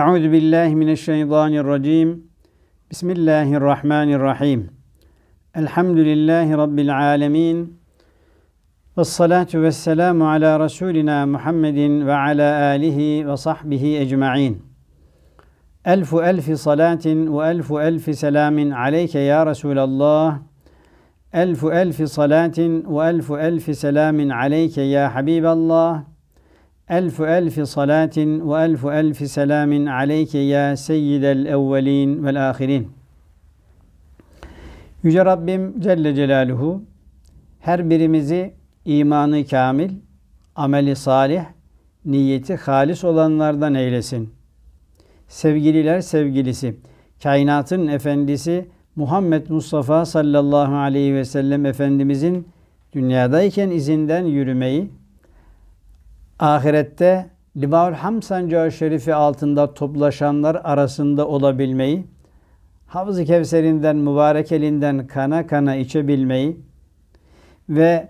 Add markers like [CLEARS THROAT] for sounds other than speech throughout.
أعوذ بالله من الشيطان الرجيم بسم الله الرحمن الرحيم الحمد لله رب العالمين والصلاة والسلام على رسولنا محمد وعلى آله وصحبه أجمعين ألف ألف صلاة وألف ألف سلام عليك يا رسول الله ألف ألف صلاة وألف ألف سلام عليك يا حبيب الله ألف ve صلاة وألف ألف سلام ya يا سيد الأولين والآخرين Yüce Rabbim Celle Celaluhu her birimizi imanı kamil, ameli salih, niyeti halis olanlardan eylesin. Sevgililer sevgilisi, kainatın efendisi Muhammed Mustafa sallallahu aleyhi ve sellem Efendimizin dünyadayken izinden yürümeyi, ahirette Livaul Ham Sancağı Şerifi altında toplaşanlar arasında olabilmeyi, Havz-ı Kevser'inden, mübarek elinden kana kana içebilmeyi ve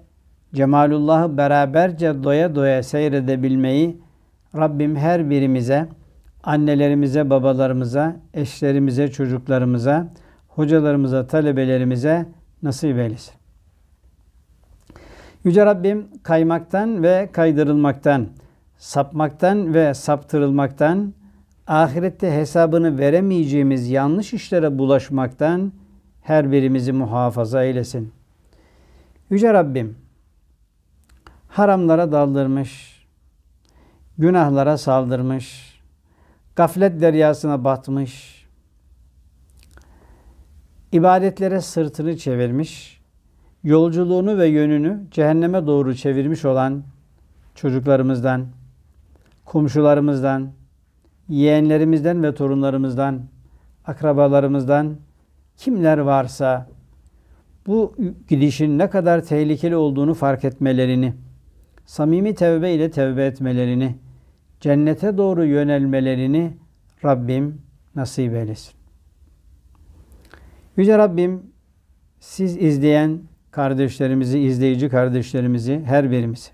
Cemalullah'ı beraberce doya doya seyredebilmeyi Rabbim her birimize, annelerimize, babalarımıza, eşlerimize, çocuklarımıza, hocalarımıza, talebelerimize nasip eylesin. Yüce Rabbim kaymaktan ve kaydırılmaktan, sapmaktan ve saptırılmaktan, ahirette hesabını veremeyeceğimiz yanlış işlere bulaşmaktan her birimizi muhafaza eylesin. Yüce Rabbim haramlara daldırmış, günahlara saldırmış, gaflet deryasına batmış, ibadetlere sırtını çevirmiş, yolculuğunu ve yönünü cehenneme doğru çevirmiş olan çocuklarımızdan, komşularımızdan, yeğenlerimizden ve torunlarımızdan, akrabalarımızdan kimler varsa bu gidişin ne kadar tehlikeli olduğunu fark etmelerini, samimi tevbe ile tevbe etmelerini, cennete doğru yönelmelerini Rabbim nasip eylesin. Yüce Rabbim siz izleyen kardeşlerimizi, izleyici kardeşlerimizi, her birimizi.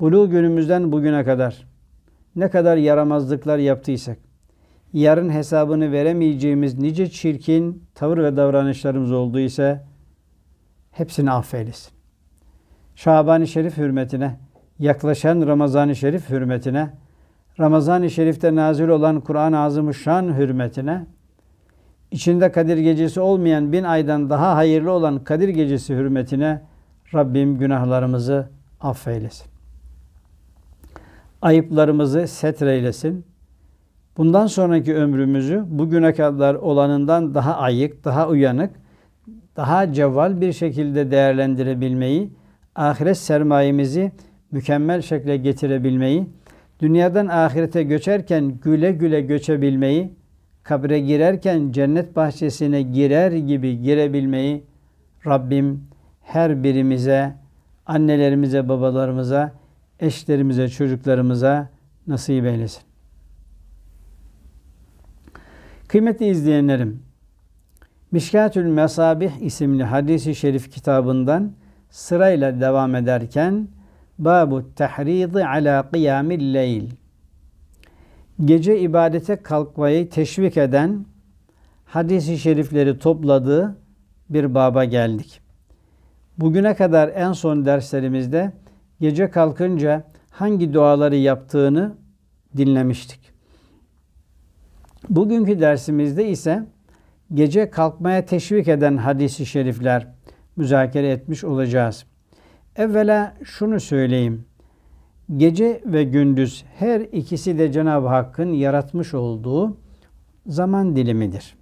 Bulu günümüzden bugüne kadar ne kadar yaramazlıklar yaptıysak, yarın hesabını veremeyeceğimiz nice çirkin tavır ve davranışlarımız olduysa hepsini affeylesin. Şaban-ı Şerif hürmetine, yaklaşan Ramazan-ı Şerif hürmetine, Ramazan-ı Şerif'te nazil olan Kur'an-ı Azimuşşan hürmetine içinde Kadir Gecesi olmayan bin aydan daha hayırlı olan Kadir Gecesi hürmetine Rabbim günahlarımızı affeylesin. Ayıplarımızı setreylesin. Bundan sonraki ömrümüzü bugüne kadar olanından daha ayık, daha uyanık, daha cevval bir şekilde değerlendirebilmeyi, ahiret sermayemizi mükemmel şekle getirebilmeyi, dünyadan ahirete göçerken güle güle göçebilmeyi, kabre girerken cennet bahçesine girer gibi girebilmeyi Rabbim her birimize, annelerimize, babalarımıza, eşlerimize, çocuklarımıza nasip eylesin. Kıymetli izleyenlerim, Mişkatül Mesabih isimli hadisi şerif kitabından sırayla devam ederken Babu tehridi ala kıyamil leyl gece ibadete kalkmayı teşvik eden hadisi şerifleri topladığı bir baba geldik. Bugüne kadar en son derslerimizde gece kalkınca hangi duaları yaptığını dinlemiştik. Bugünkü dersimizde ise gece kalkmaya teşvik eden hadisi şerifler müzakere etmiş olacağız. Evvela şunu söyleyeyim. Gece ve gündüz her ikisi de Cenab-ı Hakk'ın yaratmış olduğu zaman dilimidir.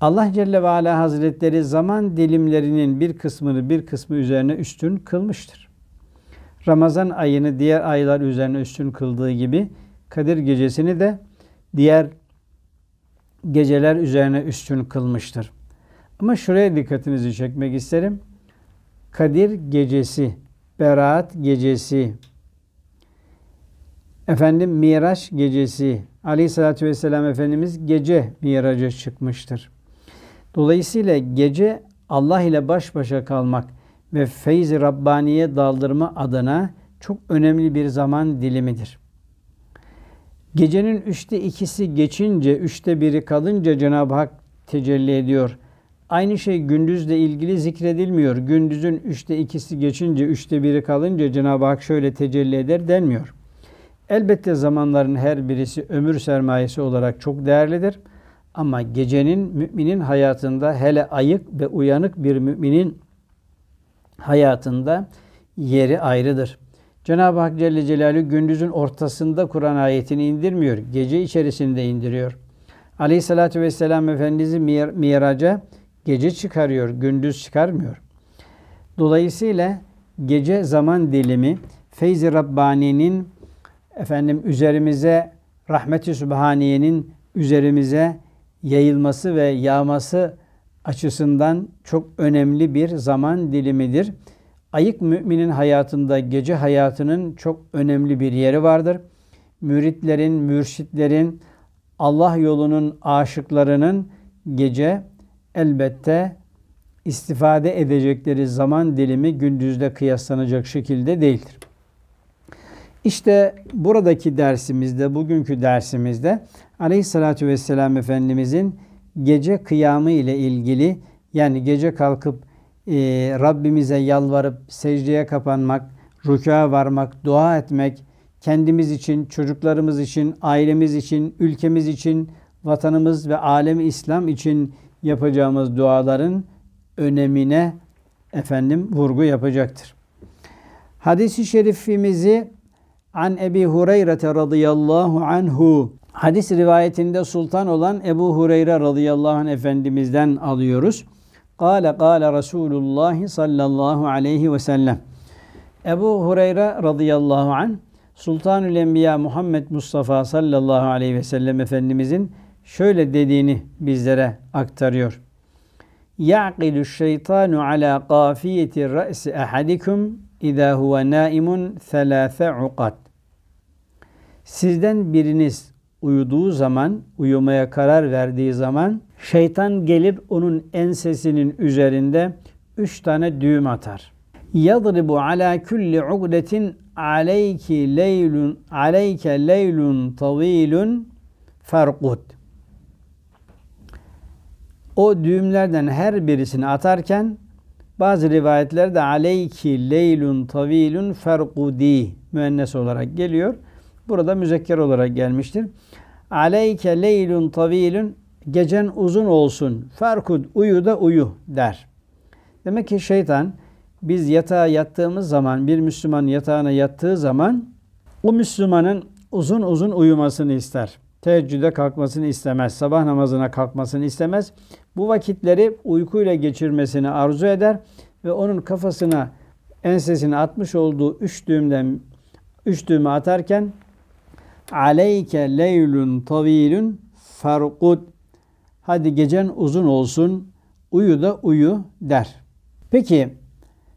Allah Celle ve Ala Hazretleri zaman dilimlerinin bir kısmını bir kısmı üzerine üstün kılmıştır. Ramazan ayını diğer aylar üzerine üstün kıldığı gibi Kadir gecesini de diğer geceler üzerine üstün kılmıştır. Ama şuraya dikkatinizi çekmek isterim. Kadir gecesi Berat gecesi. Efendim Miraç gecesi. Ali sallallahu vesselam Efendimiz gece Miraç'a çıkmıştır. Dolayısıyla gece Allah ile baş başa kalmak ve feyz Rabbani'ye daldırma adına çok önemli bir zaman dilimidir. Gecenin üçte ikisi geçince, üçte biri kalınca Cenab-ı Hak tecelli ediyor. Aynı şey gündüzle ilgili zikredilmiyor. Gündüzün üçte ikisi geçince, üçte biri kalınca Cenab-ı Hak şöyle tecelli eder denmiyor. Elbette zamanların her birisi ömür sermayesi olarak çok değerlidir. Ama gecenin müminin hayatında hele ayık ve uyanık bir müminin hayatında yeri ayrıdır. Cenab-ı Hak Celle Celaluhu gündüzün ortasında Kur'an ayetini indirmiyor. Gece içerisinde indiriyor. Aleyhissalatü vesselam Efendimiz'i miraca Gece çıkarıyor, gündüz çıkarmıyor. Dolayısıyla gece zaman dilimi Feyzi Rabbani'nin efendim üzerimize rahmeti Sübhaniye'nin üzerimize yayılması ve yağması açısından çok önemli bir zaman dilimidir. Ayık müminin hayatında gece hayatının çok önemli bir yeri vardır. Müritlerin, mürşitlerin, Allah yolunun aşıklarının gece elbette istifade edecekleri zaman dilimi gündüzle kıyaslanacak şekilde değildir. İşte buradaki dersimizde, bugünkü dersimizde Aleyhisselatü Vesselam Efendimizin gece kıyamı ile ilgili yani gece kalkıp e, Rabbimize yalvarıp secdeye kapanmak, rükûa varmak, dua etmek, kendimiz için, çocuklarımız için, ailemiz için, ülkemiz için, vatanımız ve alemi İslam için yapacağımız duaların önemine efendim vurgu yapacaktır. Hadis-i şerifimizi an Ebi Hureyre radıyallahu anhu hadis rivayetinde sultan olan Ebu Hureyre radıyallahu anh efendimizden alıyoruz. Kale kale Resulullah sallallahu aleyhi ve sellem. Ebu Hureyre radıyallahu an Sultanül Enbiya Muhammed Mustafa sallallahu aleyhi ve sellem efendimizin şöyle dediğini bizlere aktarıyor. Ya'qilu şeytanu ala qafiyeti ra'si ahadikum idâ huve naimun thelâfe ukat. Sizden biriniz uyuduğu zaman, uyumaya karar verdiği zaman şeytan gelir onun ensesinin üzerinde üç tane düğüm atar. Yadribu ala kulli ugdetin aleyki leylun aleyke leylun tavilun farqut. O düğümlerden her birisini atarken bazı rivayetlerde aleyki leylun tavilun ferkudi müennes olarak geliyor. Burada müzekker olarak gelmiştir. Aleyke leylun tavilun gecen uzun olsun. Ferkud uyu da uyu der. Demek ki şeytan biz yatağa yattığımız zaman bir Müslüman yatağına yattığı zaman o Müslümanın uzun uzun uyumasını ister teheccüde kalkmasını istemez, sabah namazına kalkmasını istemez. Bu vakitleri uykuyla geçirmesini arzu eder ve onun kafasına ensesine atmış olduğu üç düğümden üç düğümü atarken aleyke leylun tavilün farqud. hadi gecen uzun olsun uyu da uyu der. Peki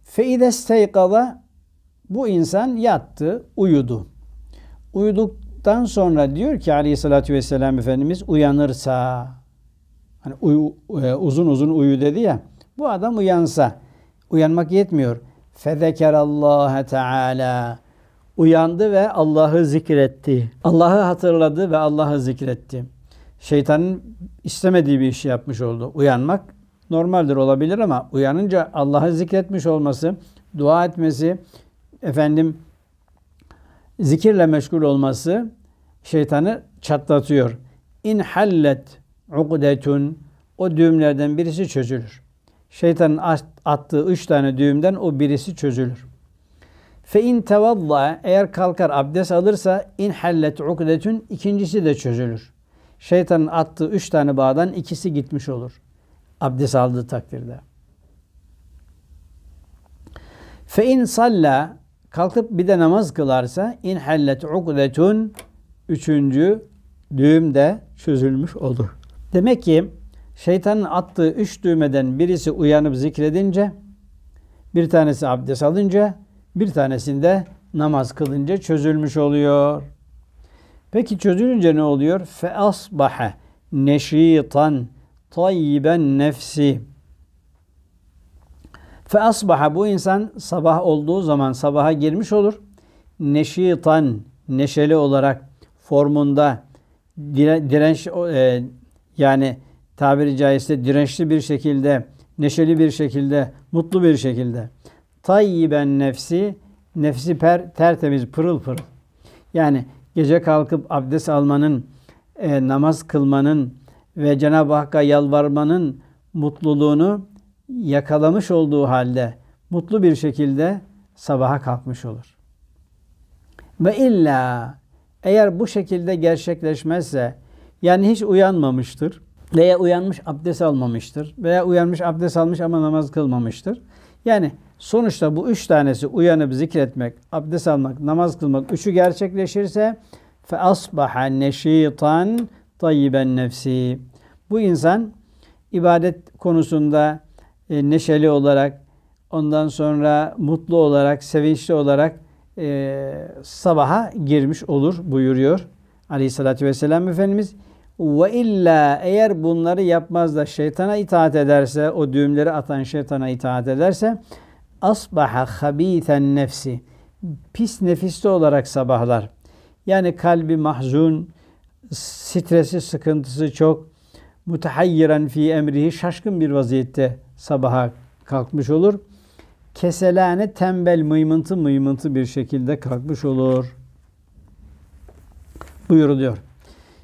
feides teykala bu insan yattı, uyudu. Uyuduk, Dan sonra diyor ki Aleyhisselatü Vesselam Efendimiz uyanırsa hani uyu, e, uzun uzun uyu dedi ya bu adam uyansa uyanmak yetmiyor. Allah Teala uyandı ve Allah'ı zikretti. Allah'ı hatırladı ve Allah'ı zikretti. Şeytanın istemediği bir işi yapmış oldu. Uyanmak normaldir olabilir ama uyanınca Allah'ı zikretmiş olması, dua etmesi, efendim zikirle meşgul olması şeytanı çatlatıyor. İn hallet ukdetun o düğümlerden birisi çözülür. Şeytanın attığı üç tane düğümden o birisi çözülür. Fe in tevalla eğer kalkar abdest alırsa in hallet ukdetun ikincisi de çözülür. Şeytanın attığı üç tane bağdan ikisi gitmiş olur. Abdest aldığı takdirde. Fe in salla kalkıp bir de namaz kılarsa in inhellet ukdetun üçüncü düğüm de çözülmüş olur. Demek ki şeytanın attığı üç düğmeden birisi uyanıp zikredince, bir tanesi abdest alınca, bir tanesinde namaz kılınca çözülmüş oluyor. Peki çözülünce ne oluyor? Fe asbaha neşitan tayyiben nefsi. Fe asbaha bu insan sabah olduğu zaman sabaha girmiş olur. Neşitan neşeli olarak formunda direnç e, yani tabiri caizse dirençli bir şekilde, neşeli bir şekilde, mutlu bir şekilde. Tayyiben nefsi, nefsi per, tertemiz, pırıl pırıl. Yani gece kalkıp abdest almanın, e, namaz kılmanın ve Cenab-ı Hakk'a yalvarmanın mutluluğunu yakalamış olduğu halde mutlu bir şekilde sabaha kalkmış olur. Ve illa eğer bu şekilde gerçekleşmezse yani hiç uyanmamıştır veya uyanmış abdest almamıştır veya uyanmış abdest almış ama namaz kılmamıştır. Yani sonuçta bu üç tanesi uyanıp zikretmek, abdest almak, namaz kılmak üçü gerçekleşirse fe asbaha neşitan tayyiben nefsi. Bu insan ibadet konusunda e, neşeli olarak, ondan sonra mutlu olarak, sevinçli olarak e, sabaha girmiş olur buyuruyor Aleyhisselatü Vesselam Efendimiz. Ve illa eğer bunları yapmaz da şeytana itaat ederse, o düğümleri atan şeytana itaat ederse asbaha habiten nefsi pis nefisli olarak sabahlar. Yani kalbi mahzun, stresi, sıkıntısı çok, mutahayyiran fi emrihi şaşkın bir vaziyette sabaha kalkmış olur. Keselane tembel mıymıntı mıymıntı bir şekilde kalkmış olur. Buyuruluyor.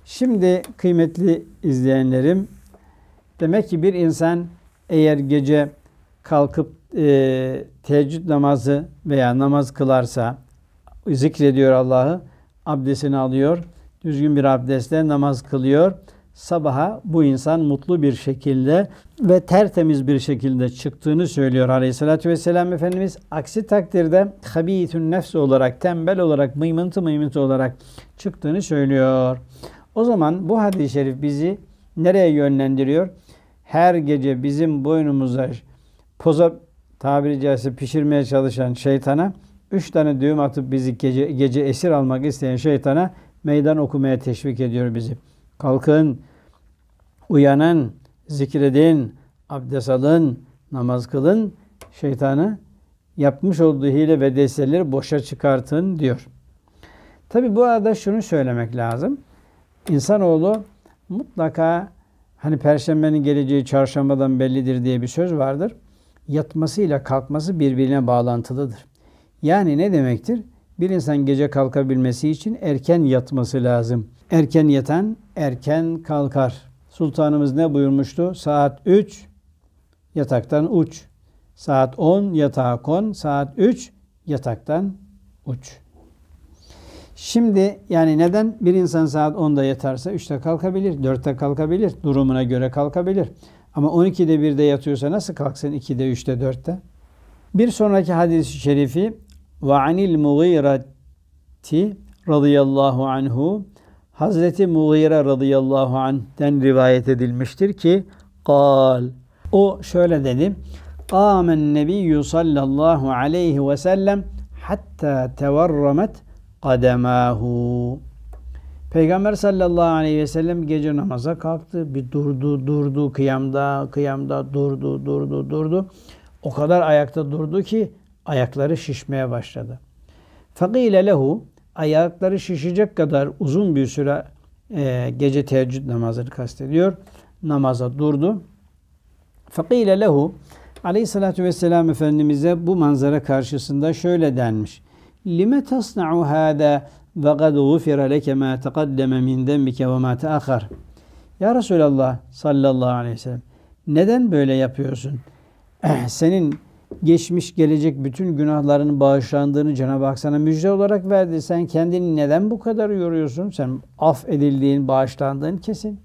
Şimdi kıymetli izleyenlerim demek ki bir insan eğer gece kalkıp e, teheccüd namazı veya namaz kılarsa zikrediyor Allah'ı, abdestini alıyor, düzgün bir abdestle namaz kılıyor. Sabaha bu insan mutlu bir şekilde ve tertemiz bir şekilde çıktığını söylüyor Aleyhisselatü Vesselam Efendimiz. Aksi takdirde habitün nefs olarak, tembel olarak, mıymıntı mıymıntı olarak çıktığını söylüyor. O zaman bu hadis-i şerif bizi nereye yönlendiriyor? Her gece bizim boynumuza poza tabiri caizse pişirmeye çalışan şeytana, üç tane düğüm atıp bizi gece, gece esir almak isteyen şeytana meydan okumaya teşvik ediyor bizi. Kalkın, uyanın, zikredin, abdest alın, namaz kılın, şeytanı yapmış olduğu hile ve desteleri boşa çıkartın diyor. Tabi bu arada şunu söylemek lazım. İnsanoğlu mutlaka hani perşembenin geleceği çarşambadan bellidir diye bir söz vardır. Yatmasıyla kalkması birbirine bağlantılıdır. Yani ne demektir? Bir insan gece kalkabilmesi için erken yatması lazım. Erken yatan erken kalkar. Sultanımız ne buyurmuştu? Saat 3 yataktan uç. Saat 10 yatağa kon. Saat 3 yataktan uç. Şimdi yani neden bir insan saat 10'da yatarsa 3'te kalkabilir, 4'te kalkabilir, durumuna göre kalkabilir. Ama 12'de 1'de yatıyorsa nasıl kalksın 2'de, 3'te, 4'te? Bir sonraki hadis-i şerifi ve anil Mughirati radıyallahu anhu Hazreti Mughire radıyallahu anh'ten rivayet edilmiştir ki kal o şöyle dedi. Kâmen nebiyyü sallallahu aleyhi ve sellem hatta tevarramet kademahu. Peygamber sallallahu aleyhi ve sellem gece namaza kalktı. Bir durdu, durdu kıyamda, kıyamda durdu, durdu, durdu. O kadar ayakta durdu ki ayakları şişmeye başladı. Fakile lehu ayakları şişecek kadar uzun bir süre e, gece teheccüd namazını kastediyor. Namaza durdu. Fakile lehu Aleyhissalatü vesselam Efendimiz'e bu manzara karşısında şöyle denmiş. Lime tasna'u hada ve gad gufira leke mâ teqaddeme min dembike ve mâ teakhar. Ya Resulallah sallallahu aleyhi ve sellem neden böyle yapıyorsun? [CLEARS THROAT] Senin geçmiş gelecek bütün günahların bağışlandığını Cenab-ı Hak sana müjde olarak verdi. Sen kendini neden bu kadar yoruyorsun? Sen af edildiğin, bağışlandığın kesin.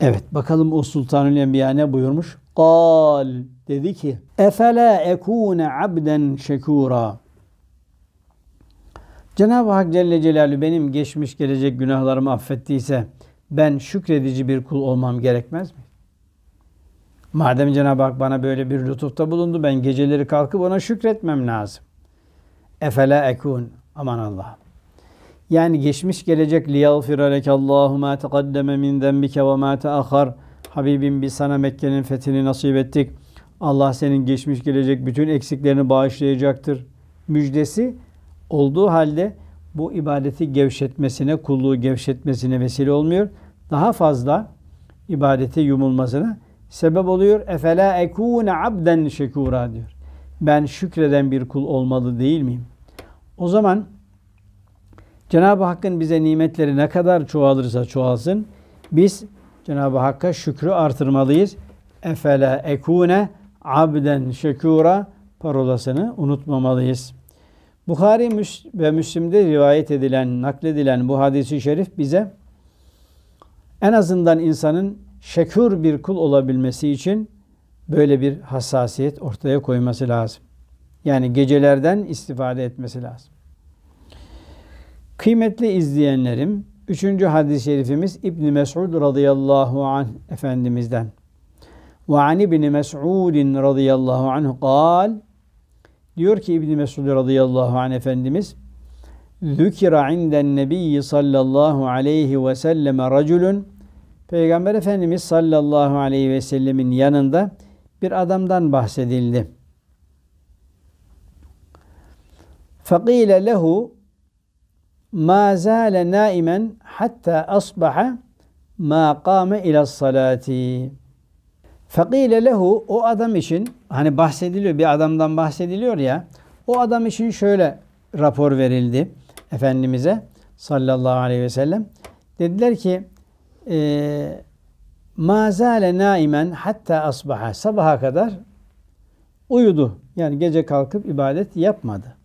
Evet bakalım o Sultanül Enbiya ne buyurmuş? Kal dedi ki Efela ekune abden şekura Cenab-ı Hak Celle Celaluhu benim geçmiş gelecek günahlarımı affettiyse ben şükredici bir kul olmam gerekmez mi? Madem Cenab-ı Hak bana böyle bir lütufta bulundu, ben geceleri kalkıp ona şükretmem lazım. Efela ekun. Aman Allah. Yani geçmiş gelecek liyagfir alekallahu ma teqaddeme min zenbike ve ma teahhar. Habibim biz sana Mekke'nin fethini nasip ettik. Allah senin geçmiş gelecek bütün eksiklerini bağışlayacaktır. Müjdesi olduğu halde bu ibadeti gevşetmesine, kulluğu gevşetmesine vesile olmuyor. Daha fazla ibadete yumulmasına sebep oluyor. Efela ekune abden şekura diyor. Ben şükreden bir kul olmalı değil miyim? O zaman Cenab-ı Hakk'ın bize nimetleri ne kadar çoğalırsa çoğalsın biz Cenab-ı Hakk'a şükrü artırmalıyız. Efela ekune abden şekura parolasını unutmamalıyız. Bukhari ve Müslim'de rivayet edilen, nakledilen bu hadisi şerif bize en azından insanın şekür bir kul olabilmesi için böyle bir hassasiyet ortaya koyması lazım. Yani gecelerden istifade etmesi lazım. Kıymetli izleyenlerim, üçüncü hadis-i şerifimiz İbn Mes'ud radıyallahu anh efendimizden. "وَعَنِ an مَسْعُودٍ Mes'ud radıyallahu anh kal diyor ki İbn Mes'ud radıyallahu anh efendimiz ذُكِرَ عِنْدَ النَّبِيِّ صَلَّى aleyhi عَلَيْهِ وَسَلَّمَ رَجُلٌ Peygamber Efendimiz sallallahu aleyhi ve sellemin yanında bir adamdan bahsedildi. فَقِيلَ لَهُ مَا زَالَ نَائِمًا حَتَّى أَصْبَحَ مَا قَامَ اِلَى الصَّلَاةِ فَقِيلَ لَهُ O adam için, hani bahsediliyor, bir adamdan bahsediliyor ya, o adam için şöyle rapor verildi Efendimiz'e sallallahu aleyhi ve sellem. Dediler ki, ee, mazale naimen hatta asbaha sabaha kadar uyudu. Yani gece kalkıp ibadet yapmadı.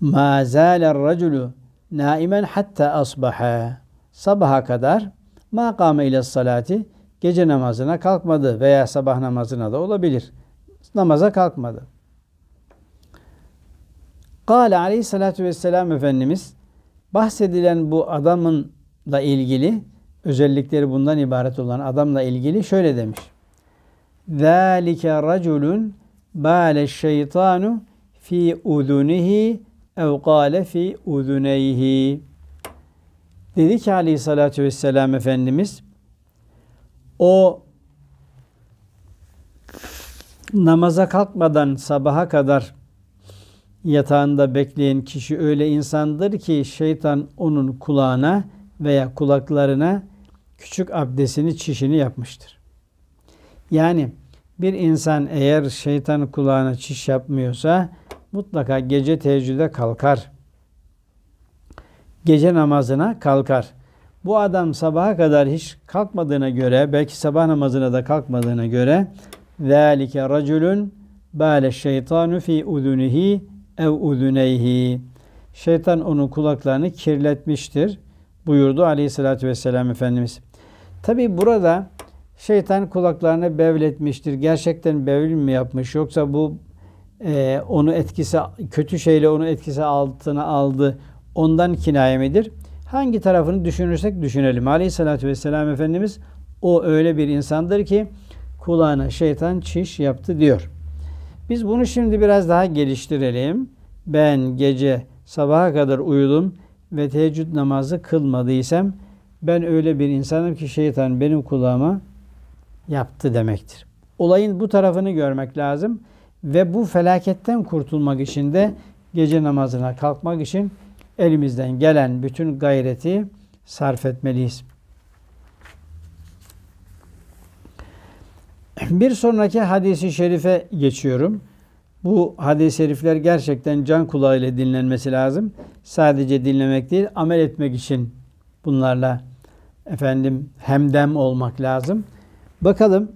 mazale zâle raculu naimen hatta asbaha sabaha kadar ma ile salati gece namazına kalkmadı veya sabah namazına da olabilir. Namaza kalkmadı. Kale aleyhissalatü vesselam Efendimiz bahsedilen bu adamınla ilgili özellikleri bundan ibaret olan adamla ilgili şöyle demiş. ذَٰلِكَ رَجُلٌ بَالَ الشَّيْطَانُ fi اُذُنِهِ اَوْ قَالَ fi اُذُنَيْهِ Dedi ki ve vesselam Efendimiz, o namaza kalkmadan sabaha kadar yatağında bekleyen kişi öyle insandır ki şeytan onun kulağına veya kulaklarına küçük abdesini çişini yapmıştır. Yani bir insan eğer şeytan kulağına çiş yapmıyorsa mutlaka gece teheccüde kalkar. Gece namazına kalkar. Bu adam sabaha kadar hiç kalkmadığına göre, belki sabah namazına da kalkmadığına göre ذَٰلِكَ رَجُلٌ بَالَ الشَّيْطَانُ ف۪ي اُذُنِهِ ev udüneyhi. Şeytan onun kulaklarını kirletmiştir buyurdu aleyhissalatü vesselam Efendimiz. Tabi burada şeytan kulaklarını bevletmiştir. Gerçekten bevil mi yapmış yoksa bu e, onu etkisi kötü şeyle onu etkisi altına aldı ondan kinaye midir? Hangi tarafını düşünürsek düşünelim. Aleyhissalatü vesselam Efendimiz o öyle bir insandır ki kulağına şeytan çiş yaptı diyor. Biz bunu şimdi biraz daha geliştirelim. Ben gece sabaha kadar uyudum ve teheccüd namazı kılmadıysam ben öyle bir insanım ki şeytan benim kulağıma yaptı demektir. Olayın bu tarafını görmek lazım ve bu felaketten kurtulmak için de gece namazına kalkmak için elimizden gelen bütün gayreti sarf etmeliyiz. Bir sonraki hadisi şerife geçiyorum. Bu hadis-i şerifler gerçekten can kulağıyla dinlenmesi lazım. Sadece dinlemek değil, amel etmek için bunlarla efendim hemdem olmak lazım. Bakalım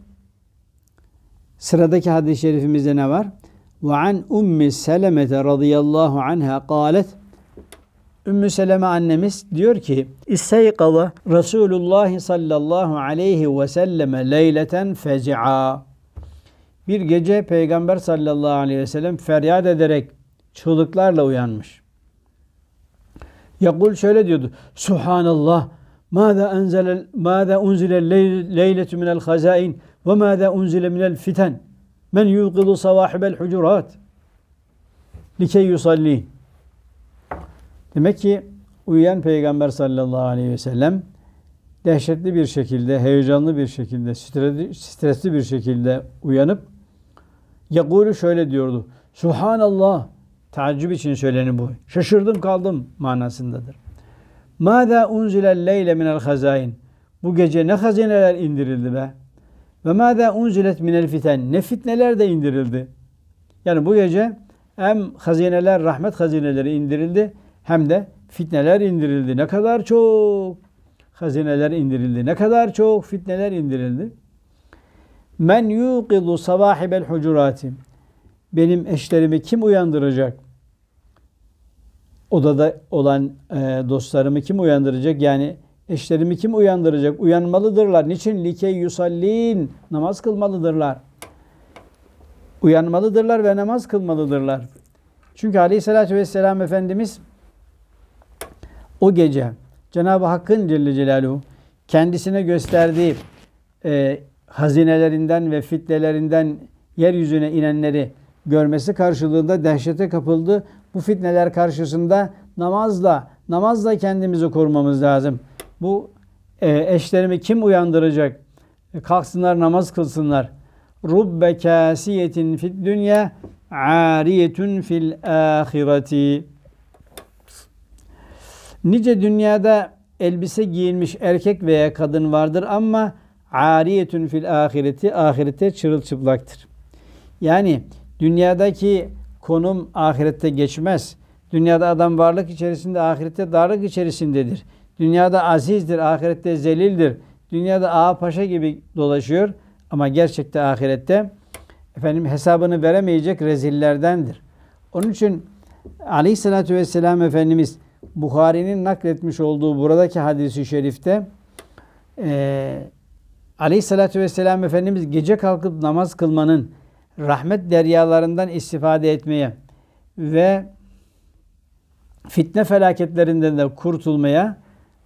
sıradaki hadis-i şerifimizde ne var? Ve an ummi Seleme radıyallahu anha قالت Ümmü Seleme annemiz diyor ki İsteykaza Resulullah sallallahu aleyhi ve selleme leyleten feci'a Bir gece Peygamber sallallahu aleyhi ve sellem feryat ederek çığlıklarla uyanmış. Yakul şöyle diyordu. Subhanallah Mâzâ enzele mâzâ unzile leyletu minel hazain ve mâzâ unzile minel fiten men yuqidu savâhibel hucurat likey yusalli Demek ki uyuyan Peygamber sallallahu aleyhi ve sellem dehşetli bir şekilde, heyecanlı bir şekilde, stresli bir şekilde uyanıp Yagulü şöyle diyordu. Subhanallah, tacip için söyleni bu. Şaşırdım kaldım manasındadır. Mâdâ unzilel leyle minel hazain. Bu gece ne hazineler indirildi be. Ve mâdâ unzilet minel fiten. Ne fitneler de indirildi. Yani bu gece hem hazineler, rahmet hazineleri indirildi hem de fitneler indirildi. Ne kadar çok hazineler indirildi. Ne kadar çok fitneler indirildi. Men yuqidu sabahibel hucurati. Benim eşlerimi kim uyandıracak? Odada olan e, dostlarımı kim uyandıracak? Yani eşlerimi kim uyandıracak? Uyanmalıdırlar. Niçin? Like yusallin. Namaz kılmalıdırlar. Uyanmalıdırlar ve namaz kılmalıdırlar. Çünkü Aleyhisselatü Vesselam Efendimiz o gece Cenab-ı Hakk'ın Celle Celaluhu kendisine gösterdiği e, hazinelerinden ve fitnelerinden yeryüzüne inenleri görmesi karşılığında dehşete kapıldı. Bu fitneler karşısında namazla, namazla kendimizi korumamız lazım. Bu e, eşlerimi kim uyandıracak? E, kalksınlar namaz kılsınlar. Rubbe kasiyetin fid dünya ariyetun fil ahireti. Nice dünyada elbise giyinmiş erkek veya kadın vardır ama ariyetün fil ahireti ahirette çırılçıplaktır. Yani dünyadaki konum ahirette geçmez. Dünyada adam varlık içerisinde, ahirette darlık içerisindedir. Dünyada azizdir, ahirette zelildir. Dünyada ağa paşa gibi dolaşıyor ama gerçekte ahirette efendim hesabını veremeyecek rezillerdendir. Onun için Aleyhisselatü Vesselam Efendimiz Buhari'nin nakletmiş olduğu buradaki hadisi şerifte e, Aleyhisselatü Vesselam Efendimiz gece kalkıp namaz kılmanın rahmet deryalarından istifade etmeye ve fitne felaketlerinden de kurtulmaya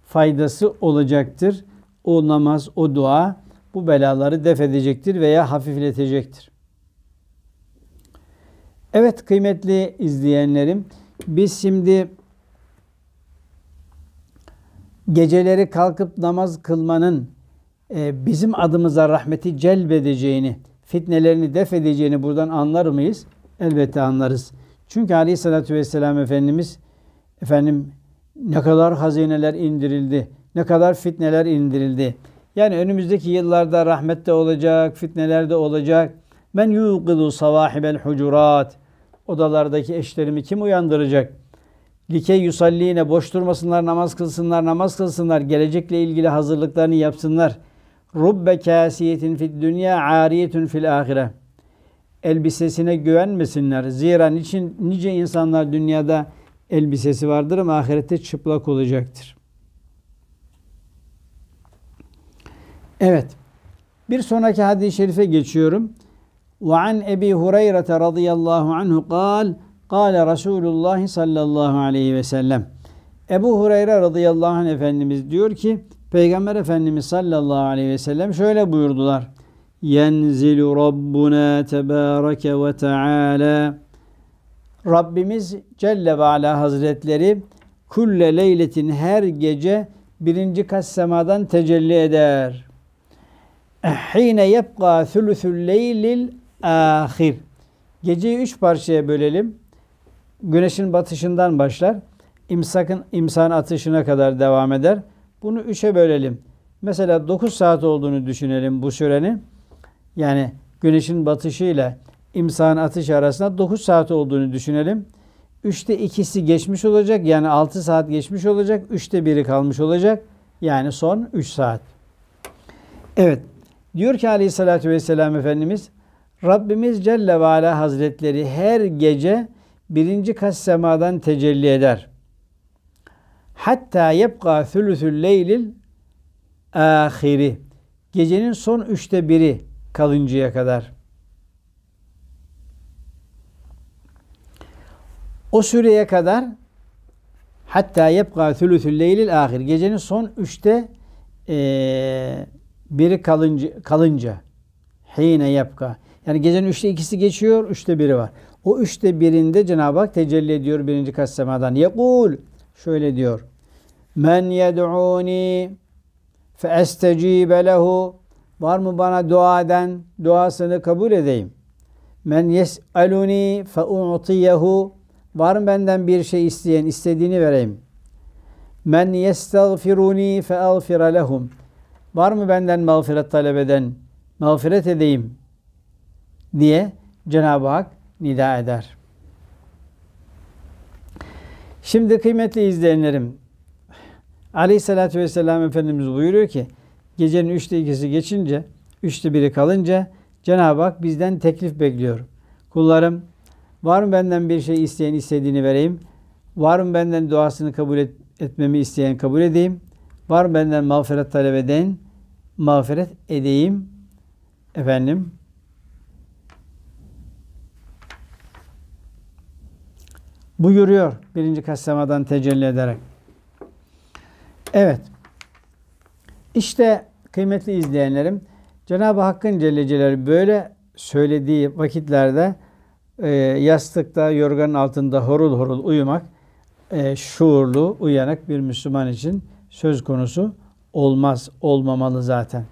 faydası olacaktır. O namaz, o dua bu belaları def edecektir veya hafifletecektir. Evet kıymetli izleyenlerim biz şimdi geceleri kalkıp namaz kılmanın e, bizim adımıza rahmeti celbedeceğini, fitnelerini def edeceğini buradan anlar mıyız? Elbette anlarız. Çünkü Aleyhisselatü Vesselam Efendimiz, efendim ne kadar hazineler indirildi, ne kadar fitneler indirildi. Yani önümüzdeki yıllarda rahmet de olacak, fitneler de olacak. Men yuqidu savahibel hucurat. Odalardaki eşlerimi kim uyandıracak? Like yusalline boş durmasınlar, namaz kılsınlar, namaz kılsınlar. Gelecekle ilgili hazırlıklarını yapsınlar. Rubbe kasiyetin fid dünya ariyetun fil ahire. Elbisesine güvenmesinler. Zira niçin nice insanlar dünyada elbisesi vardır ama ahirette çıplak olacaktır. Evet. Bir sonraki hadis-i şerife geçiyorum. Ve an Ebi Hureyre radıyallahu anhu قال Kale Resulullah sallallahu aleyhi ve sellem. Ebu Hureyre radıyallahu anh Efendimiz diyor ki Peygamber Efendimiz sallallahu aleyhi ve sellem şöyle buyurdular. Yenzilu Rabbuna tebareke ve teala. Rabbimiz Celle ve Ala Hazretleri kulle leyletin her gece birinci kat semadan tecelli eder. Hine yebqa thuluthul leylil ahir. Geceyi üç parçaya bölelim güneşin batışından başlar. İmsakın imsan atışına kadar devam eder. Bunu üçe bölelim. Mesela 9 saat olduğunu düşünelim bu sürenin. Yani güneşin batışı ile imsan atışı arasında 9 saat olduğunu düşünelim. Üçte ikisi geçmiş olacak. Yani 6 saat geçmiş olacak. Üçte biri kalmış olacak. Yani son 3 saat. Evet. Diyor ki aleyhissalatü vesselam Efendimiz Rabbimiz Celle ve Ala Hazretleri her gece birinci kat semadan tecelli eder. Hatta yebqa thülüthül leylil ahiri. Gecenin son üçte biri kalıncaya kadar. O süreye kadar hatta yebqa thülüthül leylil ahir. Gecenin son üçte e, biri kalınca, kalınca hine yebqa. Yani gecenin üçte ikisi geçiyor, üçte biri var. O üçte birinde Cenab-ı Hak tecelli ediyor birinci kat semadan. Yekul şöyle diyor. Men yed'uni fe estecibe lehu Var mı bana dua eden? Duasını kabul edeyim. Men yes'aluni fe u'tiyehu Var mı benden bir şey isteyen? istediğini vereyim. Men yestagfiruni fe agfira lehum Var mı benden mağfiret talep eden? Mağfiret edeyim diye Cenab-ı Hak nida eder. Şimdi kıymetli izleyenlerim, Aleyhisselatü Vesselam Efendimiz buyuruyor ki, gecenin üçte ikisi geçince, üçte biri kalınca Cenab-ı Hak bizden teklif bekliyor. Kullarım, var mı benden bir şey isteyen istediğini vereyim? Var mı benden duasını kabul et, etmemi isteyen kabul edeyim? Var mı benden mağfiret talep eden mağfiret edeyim? Efendim, buyuruyor birinci kassamadan tecelli ederek. Evet. İşte kıymetli izleyenlerim Cenab-ı Hakk'ın Celle Celaluhu böyle söylediği vakitlerde e, yastıkta, yorganın altında horul horul uyumak e, şuurlu, uyanık bir Müslüman için söz konusu olmaz, olmamalı zaten.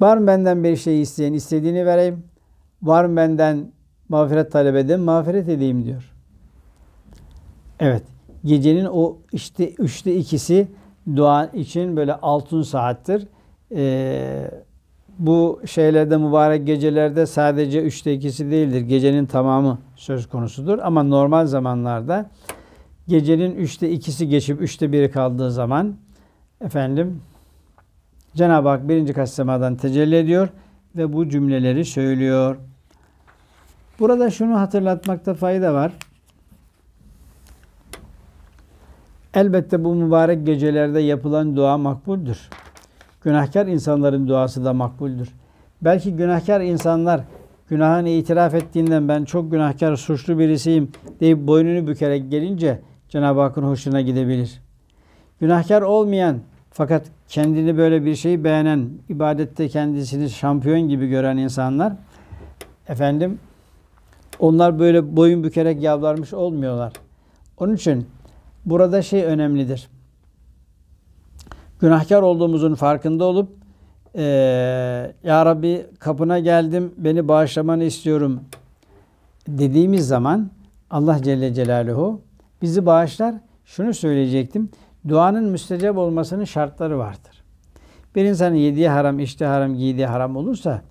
Var mı benden bir şey isteyen istediğini vereyim. Var mı benden mağfiret talep eden mağfiret edeyim diyor. Evet. Gecenin o işte üçte ikisi dua için böyle altın saattir. Ee, bu şeylerde mübarek gecelerde sadece üçte ikisi değildir. Gecenin tamamı söz konusudur. Ama normal zamanlarda gecenin üçte ikisi geçip üçte biri kaldığı zaman efendim Cenab-ı Hak birinci kat semadan tecelli ediyor ve bu cümleleri söylüyor. Burada şunu hatırlatmakta fayda var. Elbette bu mübarek gecelerde yapılan dua makbuldür. Günahkar insanların duası da makbuldür. Belki günahkar insanlar günahını itiraf ettiğinden ben çok günahkar, suçlu birisiyim deyip boynunu bükerek gelince Cenab-ı Hakk'ın hoşuna gidebilir. Günahkar olmayan fakat kendini böyle bir şey beğenen, ibadette kendisini şampiyon gibi gören insanlar efendim onlar böyle boyun bükerek yavlarmış olmuyorlar. Onun için burada şey önemlidir. Günahkar olduğumuzun farkında olup e, Ya Rabbi kapına geldim beni bağışlamanı istiyorum dediğimiz zaman Allah Celle Celaluhu bizi bağışlar. Şunu söyleyecektim. Duanın müstecap olmasının şartları vardır. Bir insanın yediği haram, içtiği haram, giydiği haram olursa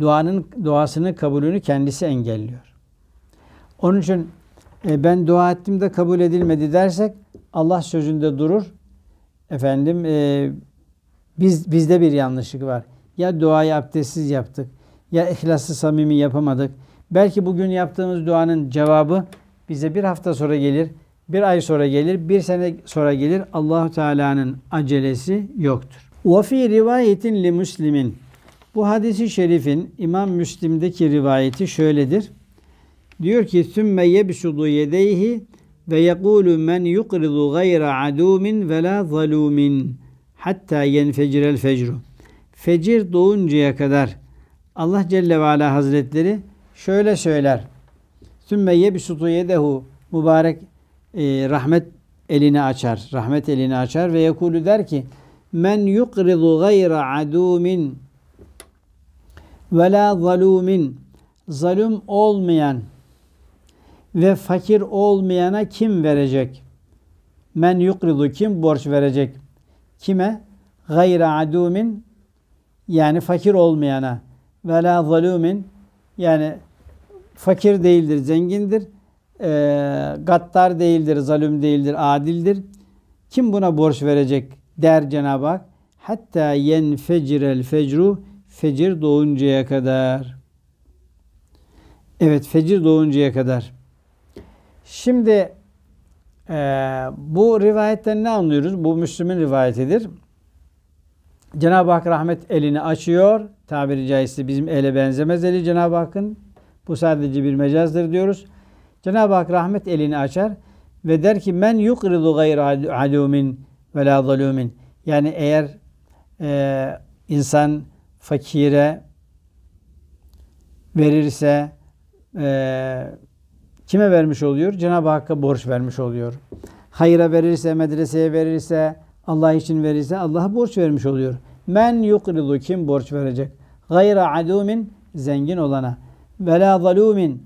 duanın duasının kabulünü kendisi engelliyor. Onun için e, ben dua ettim de kabul edilmedi dersek Allah sözünde durur. Efendim e, biz bizde bir yanlışlık var. Ya duayı abdestsiz yaptık ya ihlaslı samimi yapamadık. Belki bugün yaptığımız duanın cevabı bize bir hafta sonra gelir, bir ay sonra gelir, bir sene sonra gelir. Allahu Teala'nın acelesi yoktur. Ve fi rivayetin li muslimin. Bu hadisi şerifin İmam Müslim'deki rivayeti şöyledir. Diyor ki sümme yebsudu yedeyhi ve yekulu men yukridu gayra adumin ve la zalumin hatta yenfecirel fecru. Fecir doğuncaya kadar Allah Celle ve Ala Hazretleri şöyle söyler. Sümme yebsutu yedehu mübarek e, rahmet elini açar. Rahmet elini açar ve yekulu der ki men yukridu gayra adumin ve la zalumin zalum olmayan ve fakir olmayana kim verecek? Men yukridu kim borç verecek? Kime? Gayra adumin yani fakir olmayana ve la zalumin yani fakir değildir, zengindir. E, ee, gattar değildir, zalim değildir, adildir. Kim buna borç verecek der Cenab-ı Hak. Hatta yenfecirel fecru fecir doğuncaya kadar. Evet fecir doğuncaya kadar. Şimdi e, bu rivayetten ne anlıyoruz? Bu Müslüm'ün rivayetidir. Cenab-ı Hak rahmet elini açıyor. Tabiri caizse bizim ele benzemez eli Cenab-ı Hakk'ın. Bu sadece bir mecazdır diyoruz. Cenab-ı Hak rahmet elini açar ve der ki men yukridu gayr alumin ve la zalumin. Yani eğer e, insan fakire verirse e, kime vermiş oluyor? Cenab-ı Hakk'a borç vermiş oluyor. Hayra verirse, medreseye verirse, Allah için verirse Allah'a borç vermiş oluyor. Men yukridu kim borç verecek? Gayra adumin zengin olana. Ve la zalumin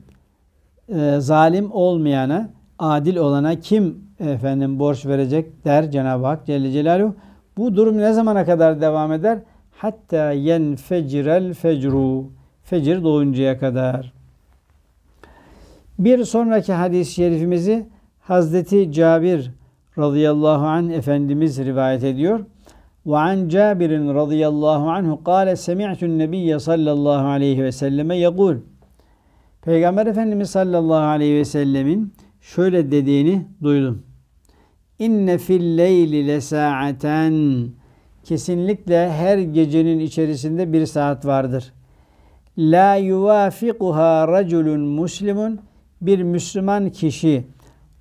e, zalim olmayana, adil olana kim efendim borç verecek der Cenab-ı Hak Celle Celaluhu. Bu durum ne zamana kadar devam eder? Hatta yen yenfecirel fecru. Fecir doğuncaya kadar. Bir sonraki hadis-i şerifimizi Hazreti Cabir radıyallahu an Efendimiz rivayet ediyor. Ve an Cabir radıyallahu anhu kâle semi'tun nebiyye sallallahu aleyhi ve selleme yegul. Peygamber Efendimiz sallallahu aleyhi ve sellemin şöyle dediğini duydum. İnne fil leyli lesa'aten. Kesinlikle her gecenin içerisinde bir saat vardır. La yuvafiquha raculun muslimun bir Müslüman kişi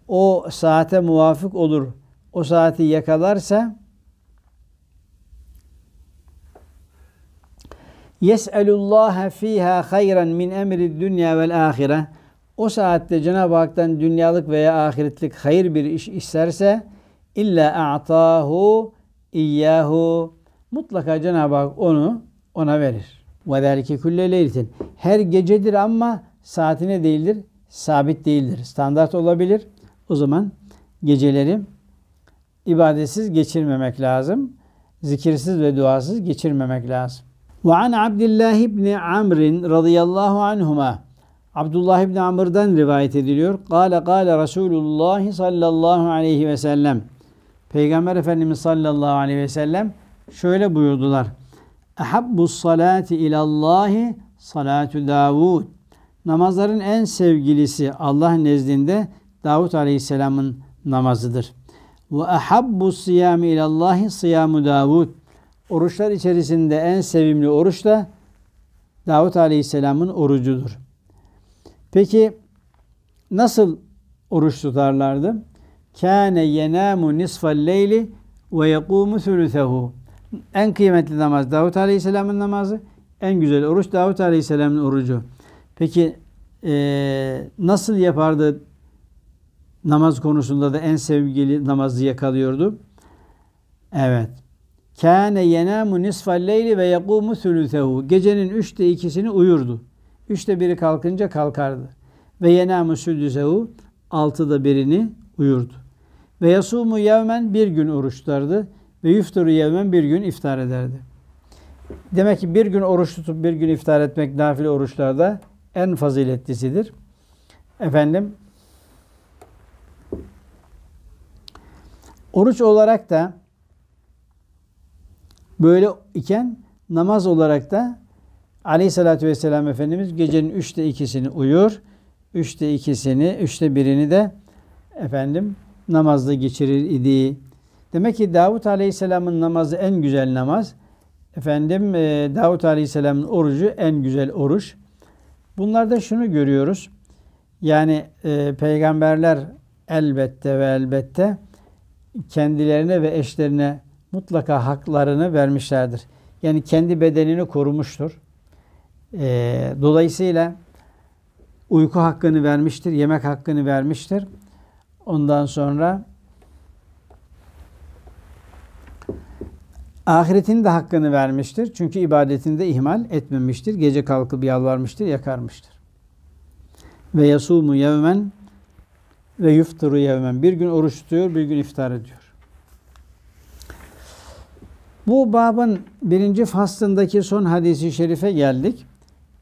o saate muvafık olur, o saati yakalarsa yes'elullaha fiha hayran min emri dünya vel ahire o saatte Cenab-ı Hak'tan dünyalık veya ahiretlik hayır bir iş isterse illa a'tahu iyyahu mutlaka Cenab-ı Hak onu ona verir. Ve zelike kulle leyletin. Her gecedir ama saatine değildir sabit değildir. Standart olabilir. O zaman geceleri ibadetsiz geçirmemek lazım. Zikirsiz ve duasız geçirmemek lazım. Ve an Abdullah ibn Amr radıyallahu anhuma Abdullah ibn Amr'dan rivayet ediliyor. Kale kale Resulullah sallallahu aleyhi ve sellem Peygamber Efendimiz sallallahu aleyhi ve sellem şöyle buyurdular. Ehabbu salati Allah salatu Davud Namazların en sevgilisi Allah nezdinde Davut Aleyhisselam'ın namazıdır. Ve ahabbu siyami ilallahi siyamu Davud. Oruçlar içerisinde en sevimli oruç da Davut Aleyhisselam'ın orucudur. Peki nasıl oruç tutarlardı? Kâne yenâmu nisfel leyli ve yekûmu sülüsehu. En kıymetli namaz Davut Aleyhisselam'ın namazı, en güzel oruç Davut Aleyhisselam'ın orucu. Peki e, nasıl yapardı namaz konusunda da en sevgili namazı yakalıyordu? Evet. Kâne yenâmu nisfal leyli ve yekûmu sülüsehu. Gecenin üçte ikisini uyurdu. Üçte biri kalkınca kalkardı. Ve yenâmu sülüsehu. Altıda birini uyurdu. Ve yasumu yevmen bir gün oruç tutardı. Ve yüfturu yevmen bir gün iftar ederdi. Demek ki bir gün oruç tutup bir gün iftar etmek nafile oruçlarda en faziletlisidir. Efendim oruç olarak da böyle iken namaz olarak da Aleyhisselatü Vesselam Efendimiz gecenin üçte ikisini uyur. Üçte ikisini, üçte birini de efendim namazda geçirir idi. Demek ki Davut Aleyhisselam'ın namazı en güzel namaz. Efendim Davut Aleyhisselam'ın orucu en güzel oruç. Bunlarda şunu görüyoruz. Yani e, peygamberler elbette ve elbette kendilerine ve eşlerine mutlaka haklarını vermişlerdir. Yani kendi bedenini korumuştur. E, dolayısıyla uyku hakkını vermiştir, yemek hakkını vermiştir. Ondan sonra Ahiretinin de hakkını vermiştir. Çünkü ibadetini de ihmal etmemiştir. Gece kalkıp yalvarmıştır, yakarmıştır. Ve yasumu yevmen ve yufturu yevmen. Bir gün oruç tutuyor, bir gün iftar ediyor. Bu babın birinci faslındaki son hadisi şerife geldik.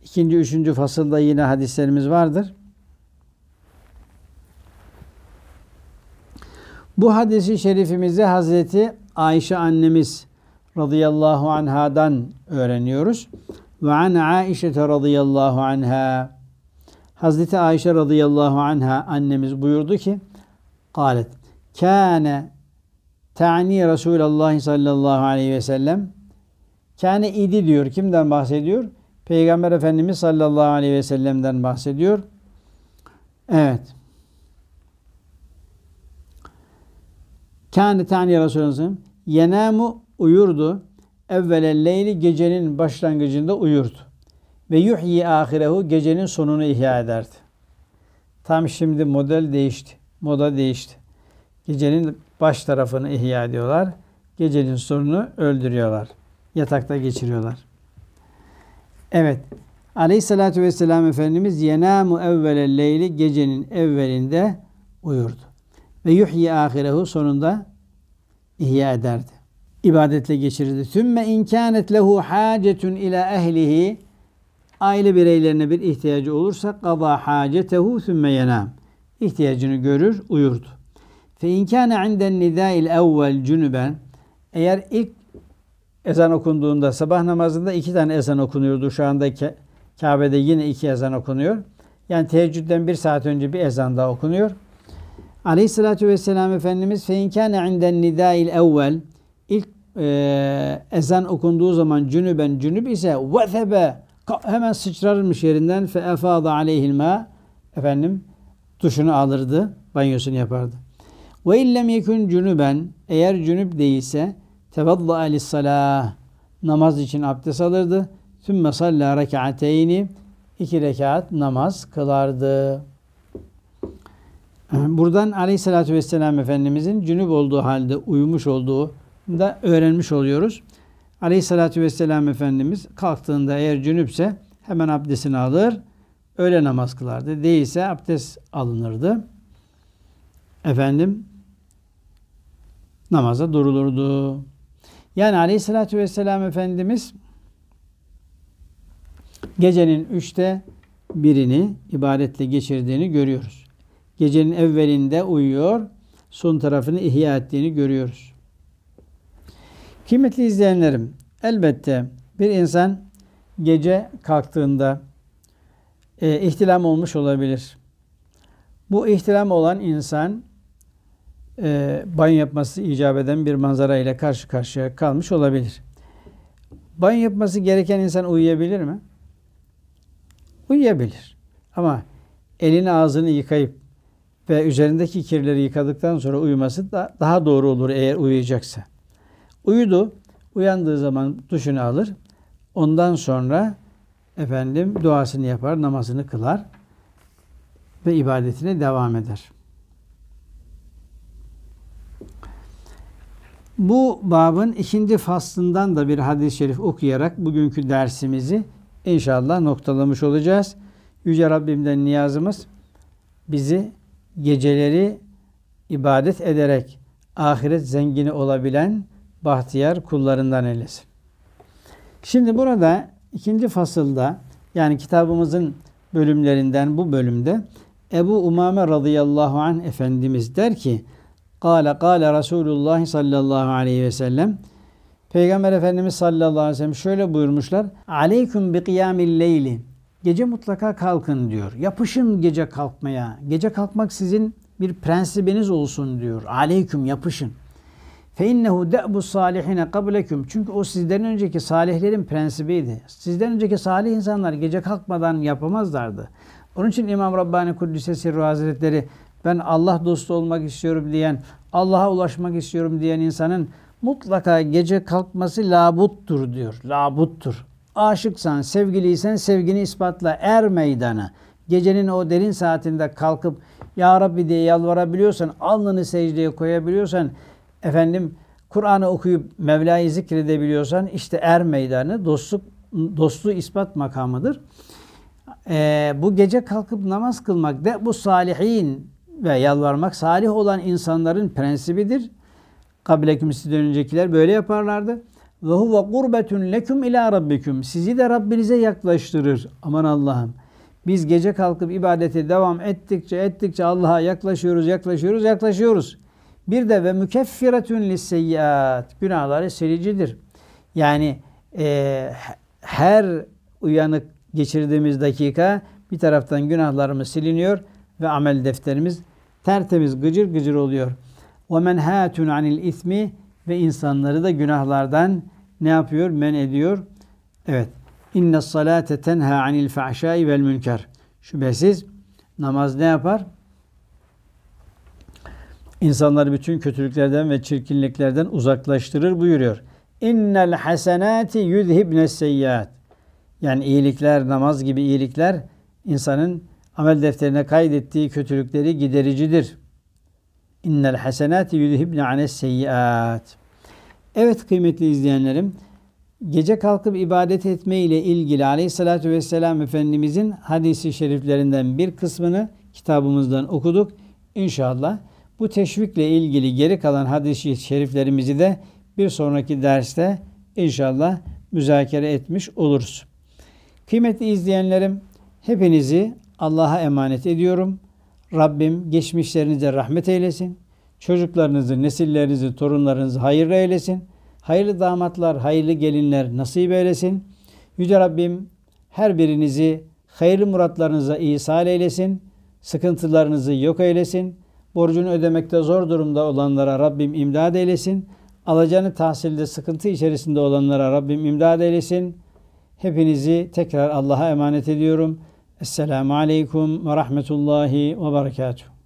İkinci, üçüncü fasılda yine hadislerimiz vardır. Bu hadisi şerifimizde Hazreti Ayşe annemiz radıyallahu anhadan öğreniyoruz. Ve an Aişe radıyallahu anha Hazreti Ayşe radıyallahu anha annemiz buyurdu ki قالت كان تعني رسول الله sallallahu aleyhi ve sellem kâne idi diyor. Kimden bahsediyor? Peygamber Efendimiz sallallahu aleyhi ve sellem'den bahsediyor. Evet. Kâne tani Resulullah yenamu uyurdu. Evvelen leyli gecenin başlangıcında uyurdu. Ve yuhyi ahirehu gecenin sonunu ihya ederdi. Tam şimdi model değişti. Moda değişti. Gecenin baş tarafını ihya ediyorlar. Gecenin sonunu öldürüyorlar. Yatakta geçiriyorlar. Evet. Aleyhissalatü vesselam Efendimiz yenamu evvele leyli gecenin evvelinde uyurdu. Ve yuhyi ahirehu sonunda ihya ederdi ibadetle geçirirdi. Sümme inkânet lehu hacetun ila ehlihi aile bireylerine bir ihtiyacı olursa kaba hacetehu sümme yenam. ihtiyacını görür, uyurdu. Fe inkâne inden nidâil evvel cünüben eğer ilk ezan okunduğunda sabah namazında iki tane ezan okunuyordu. Şu anda Kabe'de yine iki ezan okunuyor. Yani teheccüden bir saat önce bir ezan daha okunuyor. Aleyhissalatü vesselam Efendimiz fe inkâne inden nidâil evvel e, ezan okunduğu zaman cünüben cünüb ise vethebe hemen sıçrarmış yerinden fe efada aleyhil efendim duşunu alırdı, banyosunu yapardı. Ve illem yekun cünüben eğer cünüb değilse tevadda alis salah namaz için abdest alırdı. Sümme salla rekateyni iki rekat namaz kılardı. Ee, buradan Aleyhisselatü Vesselam Efendimizin cünüp olduğu halde uyumuş olduğu da öğrenmiş oluyoruz. Aleyhissalatü vesselam Efendimiz kalktığında eğer cünüpse hemen abdestini alır, öğle namaz kılardı. Değilse abdest alınırdı. Efendim namaza durulurdu. Yani Aleyhissalatü vesselam Efendimiz gecenin üçte birini ibadetle geçirdiğini görüyoruz. Gecenin evvelinde uyuyor, son tarafını ihya ettiğini görüyoruz. Kıymetli izleyenlerim, elbette bir insan gece kalktığında e, ihtilam olmuş olabilir. Bu ihtilam olan insan e, banyo yapması icap eden bir manzara ile karşı karşıya kalmış olabilir. Banyo yapması gereken insan uyuyabilir mi? Uyuyabilir. Ama elini ağzını yıkayıp ve üzerindeki kirleri yıkadıktan sonra uyuması da daha doğru olur eğer uyuyacaksa. Uyudu. Uyandığı zaman duşunu alır. Ondan sonra efendim duasını yapar, namazını kılar ve ibadetine devam eder. Bu babın ikinci faslından da bir hadis-i şerif okuyarak bugünkü dersimizi inşallah noktalamış olacağız. Yüce Rabbim'den niyazımız bizi geceleri ibadet ederek ahiret zengini olabilen bahtiyar kullarından eylesin. Şimdi burada ikinci fasılda yani kitabımızın bölümlerinden bu bölümde Ebu Umame radıyallahu An Efendimiz der ki Kale kale Resulullah sallallahu aleyhi ve sellem Peygamber Efendimiz sallallahu aleyhi ve sellem şöyle buyurmuşlar. Aleyküm bi kıyamil leyli. Gece mutlaka kalkın diyor. Yapışın gece kalkmaya. Gece kalkmak sizin bir prensibiniz olsun diyor. Aleyküm yapışın. Fe innehu de'bu salihine kableküm. Çünkü o sizden önceki salihlerin prensibiydi. Sizden önceki salih insanlar gece kalkmadan yapamazlardı. Onun için İmam Rabbani Kuddisesi Ruh Hazretleri ben Allah dostu olmak istiyorum diyen, Allah'a ulaşmak istiyorum diyen insanın mutlaka gece kalkması labuttur diyor. Labuttur. Aşıksan, sevgiliysen sevgini ispatla er meydana. Gecenin o derin saatinde kalkıp Ya Rabbi diye yalvarabiliyorsan, alnını secdeye koyabiliyorsan, efendim Kur'an'ı okuyup Mevla'yı zikredebiliyorsan işte er meydanı dostluk dostluğu ispat makamıdır. Ee, bu gece kalkıp namaz kılmak da bu salihin ve yalvarmak salih olan insanların prensibidir. Kabileküm sizden öncekiler böyle yaparlardı. Ve huve gurbetun leküm ila rabbiküm. Sizi de Rabbinize yaklaştırır. Aman Allah'ım. Biz gece kalkıp ibadete devam ettikçe ettikçe Allah'a yaklaşıyoruz, yaklaşıyoruz, yaklaşıyoruz. Bir de ve mükeffiretün lisseyyat. Günahları silicidir. Yani e, her uyanık geçirdiğimiz dakika bir taraftan günahlarımız siliniyor ve amel defterimiz tertemiz gıcır gıcır oluyor. وَمَنْ هَاتُنْ عَنِ ismi Ve insanları da günahlardan ne yapıyor? Men ediyor. Evet. اِنَّ الصَّلَاةَ تَنْهَا عَنِ الْفَعْشَاءِ وَالْمُنْكَرِ Şüphesiz namaz ne yapar? insanları bütün kötülüklerden ve çirkinliklerden uzaklaştırır buyuruyor. İnnel hasenati yudhibne seyyiat. Yani iyilikler, namaz gibi iyilikler insanın amel defterine kaydettiği kötülükleri gidericidir. İnnel hasenati yudhibne anes seyyiat. Evet kıymetli izleyenlerim, gece kalkıp ibadet etme ile ilgili Aleyhisselatü vesselam Efendimizin hadisi şeriflerinden bir kısmını kitabımızdan okuduk. İnşallah bu teşvikle ilgili geri kalan hadis-i şeriflerimizi de bir sonraki derste inşallah müzakere etmiş oluruz. Kıymetli izleyenlerim, hepinizi Allah'a emanet ediyorum. Rabbim geçmişlerinize rahmet eylesin. Çocuklarınızı, nesillerinizi, torunlarınızı hayırlı eylesin. Hayırlı damatlar, hayırlı gelinler nasip eylesin. Yüce Rabbim her birinizi hayırlı muratlarınıza ihsal eylesin. Sıkıntılarınızı yok eylesin Borcunu ödemekte zor durumda olanlara Rabbim imdad eylesin. Alacağını tahsilde sıkıntı içerisinde olanlara Rabbim imdad eylesin. Hepinizi tekrar Allah'a emanet ediyorum. Esselamu Aleyküm ve Rahmetullahi ve Berekatuhu.